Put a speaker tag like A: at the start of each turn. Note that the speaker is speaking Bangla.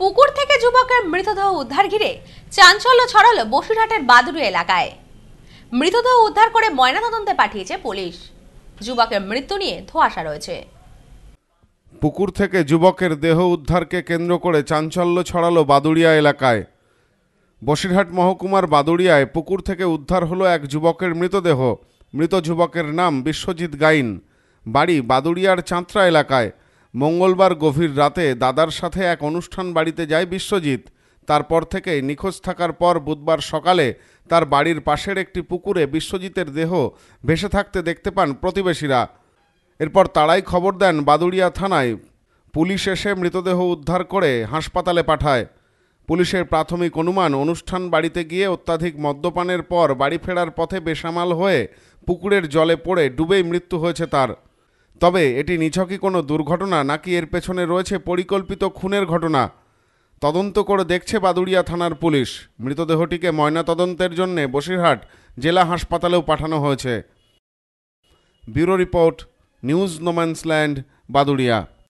A: পুকুর থেকে যুবকের মৃতদেহ উদ্ধার ঘিরে চাঞ্চল্য ছড়ালো বসিরহাটের বাদুরু এলাকায় মৃতদেহ উদ্ধার করে ময়নাতদন্তে পাঠিয়েছে পুলিশ যুবকের মৃত্যু নিয়ে ধোয়াশা রয়েছে
B: পুকুর থেকে যুবকের দেহ উদ্ধারকে কেন্দ্র করে চাঞ্চল্য ছড়ালো বাদুড়িয়া এলাকায় বসিরহাট মহকুমার বাদুড়িয়ায় পুকুর থেকে উদ্ধার হলো এক যুবকের মৃতদেহ মৃত যুবকের নাম বিশ্বজিৎ গাইন বাড়ি বাদুড়িয়ার চাঁত্রা এলাকায় মঙ্গলবার গভীর রাতে দাদার সাথে এক অনুষ্ঠান বাড়িতে যায় বিশ্বজিৎ তারপর থেকে নিখোঁজ থাকার পর বুধবার সকালে তার বাড়ির পাশের একটি পুকুরে বিশ্বজিতের দেহ ভেসে থাকতে দেখতে পান প্রতিবেশীরা এরপর তারাই খবর দেন বাদুড়িয়া থানায় পুলিশ এসে মৃতদেহ উদ্ধার করে হাসপাতালে পাঠায় পুলিশের প্রাথমিক অনুমান অনুষ্ঠান বাড়িতে গিয়ে অত্যাধিক মদ্যপানের পর বাড়ি ফেরার পথে বেসামাল হয়ে পুকুরের জলে পড়ে ডুবেই মৃত্যু হয়েছে তার তবে এটি নিছকই কোনো দুর্ঘটনা নাকি এর পেছনে রয়েছে পরিকল্পিত খুনের ঘটনা তদন্ত করে দেখছে বাদুড়িয়া থানার পুলিশ মৃতদেহটিকে ময়নাতদন্তের জন্য বসিরহাট জেলা হাসপাতালেও পাঠানো হয়েছে bureau report news no man's land Baduria